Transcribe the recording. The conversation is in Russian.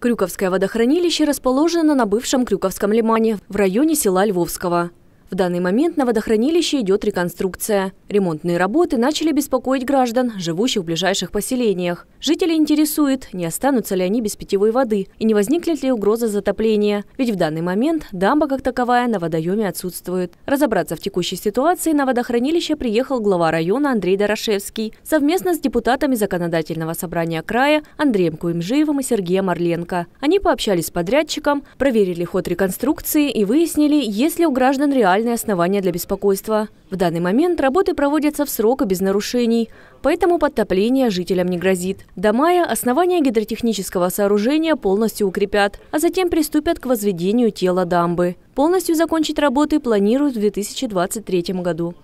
Крюковское водохранилище расположено на бывшем Крюковском лимане в районе села Львовского. В данный момент на водохранилище идет реконструкция. Ремонтные работы начали беспокоить граждан, живущих в ближайших поселениях. Жители интересуют, не останутся ли они без питьевой воды и не возникнет ли угроза затопления. Ведь в данный момент дамба как таковая на водоеме отсутствует. Разобраться в текущей ситуации на водохранилище приехал глава района Андрей Дорошевский совместно с депутатами Законодательного собрания края Андреем Куимжиевым и Сергеем Орленко. Они пообщались с подрядчиком, проверили ход реконструкции и выяснили, есть ли у граждан реально формальные основания для беспокойства. В данный момент работы проводятся в срок и без нарушений, поэтому подтопление жителям не грозит. До мая основания гидротехнического сооружения полностью укрепят, а затем приступят к возведению тела дамбы. Полностью закончить работы планируют в 2023 году.